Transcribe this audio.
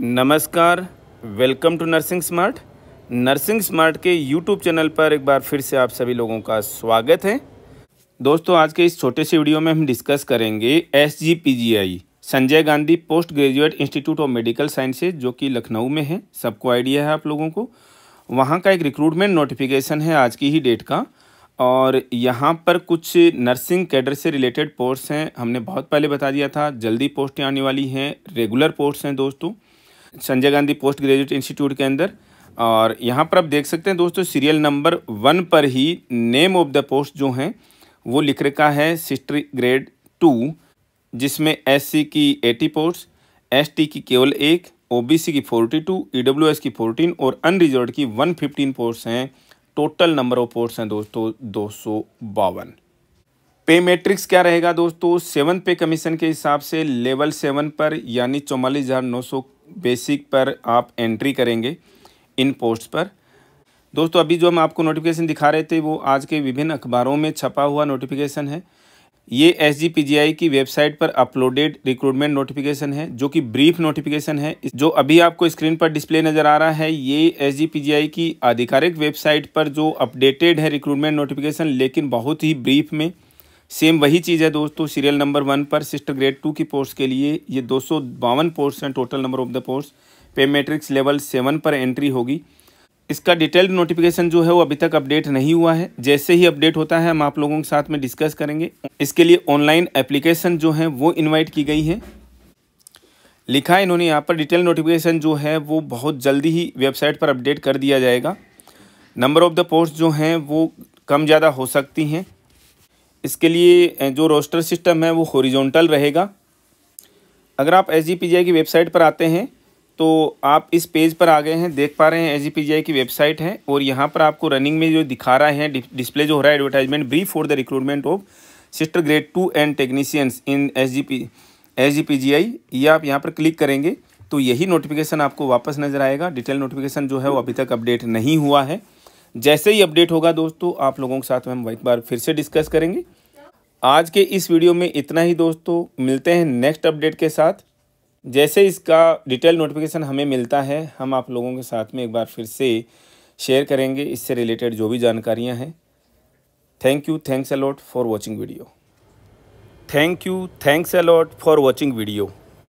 नमस्कार welcome to nursing smart nursing smart के YouTube channel पर एक बार फिर से आप सभी लोगों का स्वागत है दोस्तों आज के इस छोटे से वीडियो में हम डिस्कस करेंगे as Sanjay Gandhi post graduate institute of medical sciences जो कि लखनऊ में है सबको आइडिया है आप लोगों को वहाँ का एक रिक्रूटमेंट नोटिफिकेशन है आज की ही डेट का और यहाँ पर कुछ नर्सिंग कैडर से रिलेटेड पोस्ट हैं हमने बहुत पहले बता दिया था जल्दी पोस्टें आने वाली हैं रेगुलर पोस्ट हैं दोस्तों Sanjay Gandhi post graduate institute के अंदर और यहाँ पर आप देख सकते हैं दोस्तों सीरियल नंबर वन पर ही नेम ऑफ द पोस्ट जो हैं वो लिख रखा है सिस्ट्री ग्रेड टू जिसमें एस की एटी पोस्ट एस की केवल एक ओ की फोर्टी टू की फोर्टीन और अनरिजर्व की वन फिफ्टीन पोस्ट हैं टोटल नंबर ऑफ पोस्ट हैं दोस्तों दो सौ बावन पे मैट्रिक्स क्या रहेगा दोस्तों सेवन पे कमीशन के हिसाब से लेवल सेवन पर यानी चौवालीस हज़ार नौ सौ बेसिक पर आप एंट्री करेंगे इन पोस्ट पर दोस्तों अभी जो हम आपको नोटिफिकेशन दिखा रहे थे वो आज के विभिन्न अखबारों में छपा हुआ नोटिफिकेशन है ये एस की वेबसाइट पर अपलोडेड रिक्रूटमेंट नोटिफिकेशन है जो कि ब्रीफ नोटिफिकेशन है जो अभी आपको स्क्रीन पर डिस्प्ले नज़र आ रहा है ये एस की आधिकारिक वेबसाइट पर जो अपडेटेड है रिक्रूटमेंट नोटिफिकेशन लेकिन बहुत ही ब्रीफ में सेम वही चीज़ है दोस्तों सीरियल नंबर वन पर सिस्टर ग्रेड टू की पोस्ट के लिए ये दो सौ बावन पोस्ट हैं total number of the post pay matrix level seven पर एंट्री होगी इसका डिटेल्ड नोटिफिकेशन जो है वो अभी तक अपडेट नहीं हुआ है जैसे ही अपडेट होता है हम आप लोगों के साथ में डिस्कस करेंगे इसके लिए ऑनलाइन एप्लीकेशन जो है वो इन्वाइट की गई है लिखा है इन्होंने यहाँ पर डिटेल नोटिफिकेशन जो है वो बहुत जल्दी ही वेबसाइट पर अपडेट कर दिया जाएगा नंबर ऑफ़ द पोस्ट जो हैं वो कम ज़्यादा हो सकती हैं इसके लिए जो रोस्टर सिस्टम है वो हॉरिजॉन्टल रहेगा अगर आप एस की वेबसाइट पर आते हैं तो आप इस पेज पर आ गए हैं देख पा रहे हैं एस की वेबसाइट है और यहाँ पर आपको रनिंग में जो दिखा रहा है डिस्प्ले जो हो रहा है advertisement brief for the recruitment of sister grade two and technicians in S G P G P G I ये आप यहाँ पर क्लिक करेंगे तो यही नोटिफिकेशन आपको वापस नज़र आएगा डिटेल नोटिफिकेशन जो है वो अभी तक अपडेट नहीं हुआ है जैसे ही अपडेट होगा दोस्तों आप लोगों के साथ हम एक बार फिर से डिस्कस करेंगे आज के इस वीडियो में इतना ही दोस्तों मिलते हैं नेक्स्ट अपडेट के साथ जैसे इसका डिटेल नोटिफिकेशन हमें मिलता है हम आप लोगों के साथ में एक बार फिर से शेयर करेंगे इससे रिलेटेड जो भी जानकारियां हैं thank you thanks a lot for watching video thank you thanks a lot for watching video